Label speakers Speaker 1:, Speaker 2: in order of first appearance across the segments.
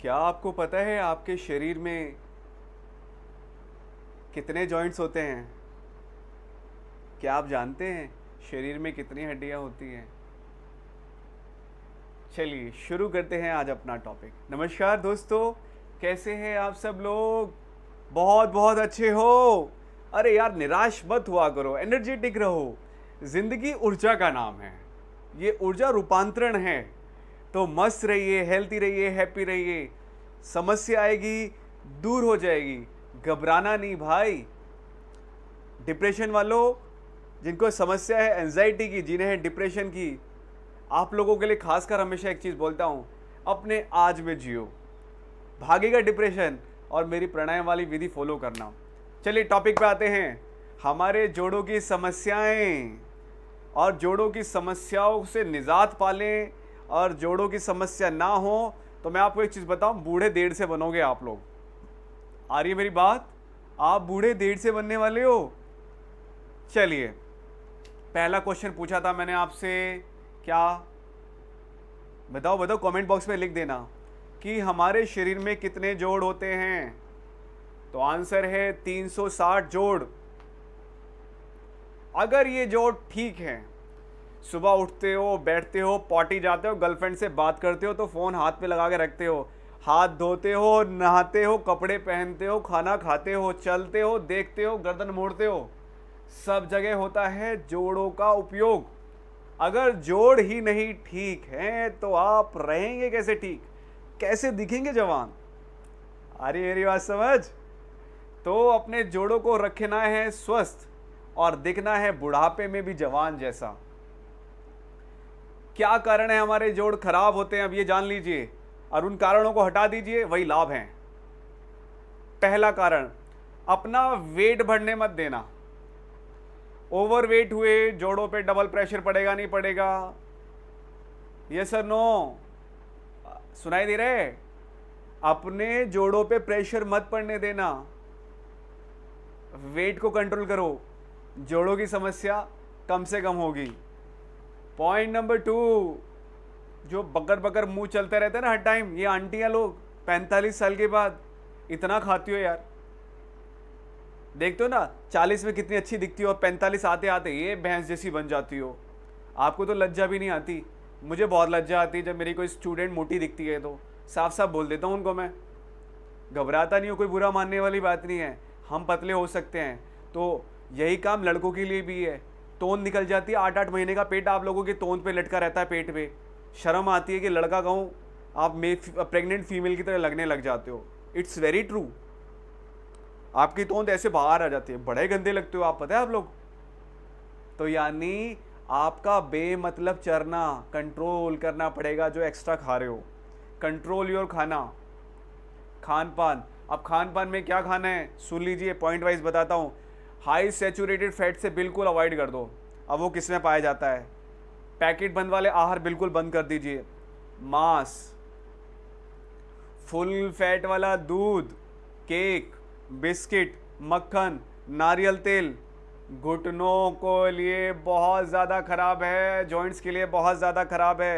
Speaker 1: क्या आपको पता है आपके शरीर में कितने जॉइंट्स होते हैं क्या आप जानते हैं शरीर में कितनी हड्डियां होती हैं चलिए शुरू करते हैं आज अपना टॉपिक नमस्कार दोस्तों कैसे हैं आप सब लोग बहुत बहुत अच्छे हो अरे यार निराश मत हुआ करो एनर्जेटिक रहो जिंदगी ऊर्जा का नाम है ये ऊर्जा रूपांतरण है तो मस्त रहिए हेल्थी रहिए हैप्पी रहिए समस्या आएगी दूर हो जाएगी घबराना नहीं भाई डिप्रेशन वालों जिनको समस्या है एनजाइटी की जिन्हें है डिप्रेशन की आप लोगों के लिए खासकर हमेशा एक चीज़ बोलता हूँ अपने आज में जियो भागेगा डिप्रेशन और मेरी प्राणायाम वाली विधि फॉलो करना चलिए टॉपिक पे आते हैं हमारे जोड़ों की समस्याएं और जोड़ों की समस्याओं से निजात पालें और जोड़ों की समस्या ना हो तो मैं आपको एक चीज़ बताऊं बूढ़े देर से बनोगे आप लोग आ रही है मेरी बात आप बूढ़े देर से बनने वाले हो चलिए पहला क्वेश्चन पूछा था मैंने आपसे क्या बताओ बताओ कमेंट बॉक्स में लिख देना कि हमारे शरीर में कितने जोड़ होते हैं तो आंसर है 360 जोड़ अगर ये जोड़ ठीक हैं सुबह उठते हो बैठते हो पॉटी जाते हो गर्लफ्रेंड से बात करते हो तो फ़ोन हाथ पे लगा के रखते हो हाथ धोते हो नहाते हो कपड़े पहनते हो खाना खाते हो चलते हो देखते हो गर्दन मोड़ते हो सब जगह होता है जोड़ों का उपयोग अगर जोड़ ही नहीं ठीक है तो आप रहेंगे कैसे ठीक कैसे दिखेंगे जवान अरे मेरी बात समझ तो अपने जोड़ों को रखना है स्वस्थ और दिखना है बुढ़ापे में भी जवान जैसा क्या कारण है हमारे जोड़ खराब होते हैं अब ये जान लीजिए और उन कारणों को हटा दीजिए वही लाभ हैं पहला कारण अपना वेट बढ़ने मत देना ओवर वेट हुए जोड़ों पे डबल प्रेशर पड़ेगा नहीं पड़ेगा ये सर नो सुनाई दे रहे अपने जोड़ों पे प्रेशर मत पड़ने देना वेट को कंट्रोल करो जोड़ों की समस्या कम से कम होगी पॉइंट नंबर टू जो बकर बकर मुंह चलते रहते हैं ना हर टाइम ये आंटियाँ लोग पैंतालीस साल के बाद इतना खाती हो यार देखते हो ना चालीस में कितनी अच्छी दिखती हो और पैंतालीस आते आते ये भैंस जैसी बन जाती हो आपको तो लज्जा भी नहीं आती मुझे बहुत लज्जा आती है जब मेरी कोई स्टूडेंट मोटी दिखती है तो साफ साफ बोल देता हूँ उनको मैं घबराता नहीं हूँ कोई बुरा मानने वाली बात नहीं है हम पतले हो सकते हैं तो यही काम लड़कों के लिए भी है तोंद निकल जाती है आठ आठ महीने का पेट आप लोगों के तोंद पे लटका रहता है पेट पे शर्म आती है कि लड़का कहूँ आप मे प्रेग्नेंट फीमेल की तरह लगने लग जाते हो इट्स वेरी ट्रू आपकी तोंद ऐसे बाहर आ जाती है बड़े गंदे लगते हो आप पता है आप लोग तो यानी आपका बेमतलब चरना कंट्रोल करना पड़ेगा जो एक्स्ट्रा खा रहे हो कंट्रोल योर खाना खान पान अब खान पान में क्या खाना है सुन लीजिए पॉइंट वाइज बताता हूँ हाई सेचूरेटेड फैट से बिल्कुल अवॉइड कर दो अब वो किस में पाया जाता है पैकेट बंद वाले आहार बिल्कुल बंद कर दीजिए मांस फुल फैट वाला दूध केक बिस्किट मक्खन नारियल तेल घुटनों को लिए बहुत ज़्यादा ख़राब है जॉइंट्स के लिए बहुत ज़्यादा ख़राब है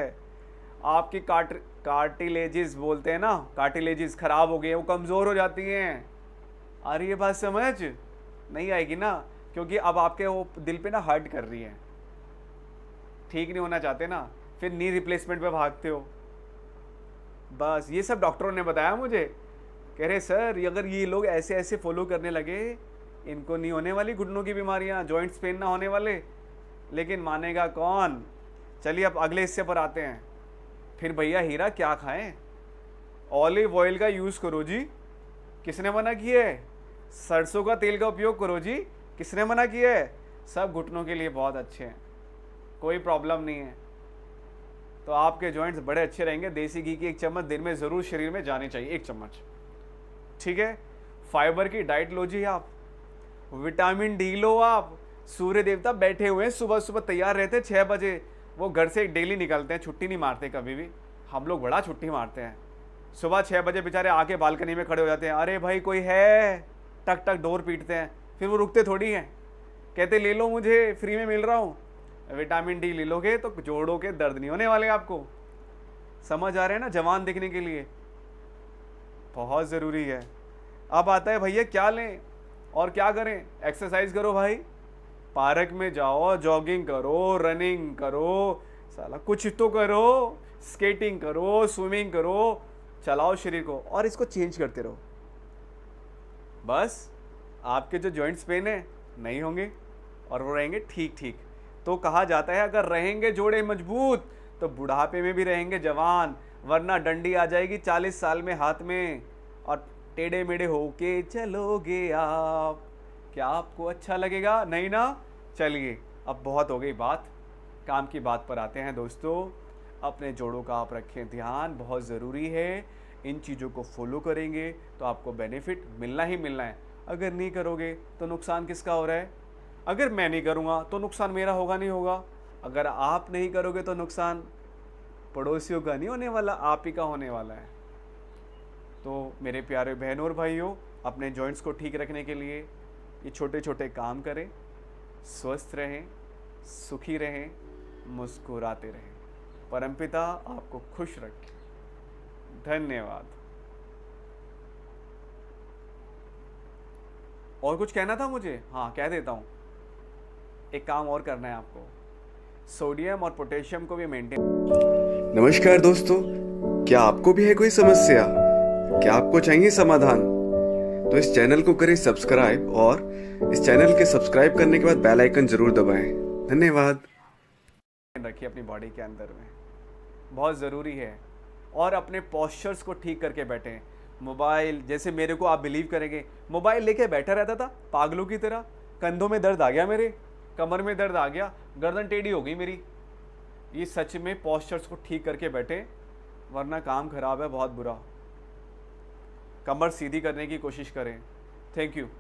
Speaker 1: आपकी काट कार्टिलेजिस बोलते हैं ना कार्टिलेजिस ख़राब हो गए वो कमज़ोर हो जाती हैं अरे ये बात समझ नहीं आएगी ना क्योंकि अब आपके वो दिल पे ना हर्ट कर रही है ठीक नहीं होना चाहते ना फिर नी रिप्लेसमेंट पे भागते हो बस ये सब डॉक्टरों ने बताया मुझे कह रहे सर अगर ये लोग ऐसे ऐसे फॉलो करने लगे इनको नहीं होने वाली घुटनों की बीमारियाँ जॉइंट्स पेन ना होने वाले लेकिन मानेगा कौन चलिए अब अगले हिस्से पर आते हैं फिर भैया हीरा क्या खाएं ऑलिव ऑयल का यूज़ करो जी किसने मना किया है सरसों का तेल का उपयोग करो जी किसने मना किया है सब घुटनों के लिए बहुत अच्छे हैं कोई प्रॉब्लम नहीं है तो आपके जॉइंट्स बड़े अच्छे रहेंगे देसी घी की एक चम्मच दिन में ज़रूर शरीर में जानी चाहिए एक चम्मच ठीक है फाइबर की डाइट लो जी आप विटामिन डी लो आप सूर्य देवता बैठे हुए हैं सुबह सुबह तैयार रहते हैं छः बजे वो घर से डेली निकलते हैं छुट्टी नहीं मारते कभी भी हम लोग बड़ा छुट्टी मारते हैं सुबह छः बजे बेचारे आके बालकनी में खड़े हो जाते हैं अरे भाई कोई है टक टक डोर पीटते हैं फिर वो रुकते थोड़ी हैं कहते ले लो मुझे फ्री में मिल रहा हूँ विटामिन डी ले लोगे तो जोड़ों के दर्द नहीं होने वाले आपको समझ आ रहे हैं ना जवान दिखने के लिए बहुत ज़रूरी है अब आता है भैया क्या लें और क्या करें एक्सरसाइज करो भाई पार्क में जाओ जॉगिंग करो रनिंग करो साला कुछ तो करो स्केटिंग करो स्विमिंग करो चलाओ शरीर को और इसको चेंज करते रहो बस आपके जो जॉइंट्स पेन है नहीं होंगे और वो रहेंगे ठीक ठीक तो कहा जाता है अगर रहेंगे जोड़े मजबूत तो बुढ़ापे में भी रहेंगे जवान वरना डंडी आ जाएगी चालीस साल में हाथ में और टेढ़े मेढ़े होके चलोगे आप क्या आपको अच्छा लगेगा नहीं ना चलिए अब बहुत हो गई बात काम की बात पर आते हैं दोस्तों अपने जोड़ों का आप रखें ध्यान बहुत ज़रूरी है इन चीज़ों को फॉलो करेंगे तो आपको बेनिफिट मिलना ही मिलना है अगर नहीं करोगे तो नुकसान किसका हो रहा है अगर मैं नहीं करूँगा तो नुकसान मेरा होगा नहीं होगा अगर आप नहीं करोगे तो नुकसान पड़ोसियों का नहीं होने वाला आप ही का होने वाला है तो मेरे प्यारे बहनों और भाइयों अपने जॉइंट्स को ठीक रखने के लिए ये छोटे छोटे काम करें स्वस्थ रहें सुखी रहें मुस्कुराते रहें परमपिता आपको खुश रखें धन्यवाद और कुछ कहना था मुझे हाँ कह देता हूँ एक काम और करना है आपको सोडियम और पोटेशियम को भी मेंटेन नमस्कार दोस्तों क्या आपको भी है कोई समस्या क्या आपको चाहिए समाधान तो इस चैनल को करें सब्सक्राइब और इस चैनल के सब्सक्राइब करने के बाद बेल आइकन जरूर दबाएं धन्यवाद रखिए अपनी बॉडी के अंदर में बहुत ज़रूरी है और अपने पॉस्चर्स को ठीक करके बैठें मोबाइल जैसे मेरे को आप बिलीव करेंगे मोबाइल लेके बैठा रहता था पागलों की तरह कंधों में दर्द आ गया मेरे कमर में दर्द आ गया गर्दन टेढ़ी हो गई मेरी ये सच में पॉस्चर्स को ठीक करके बैठे वरना काम खराब है बहुत बुरा कमर सीधी करने की कोशिश करें थैंक यू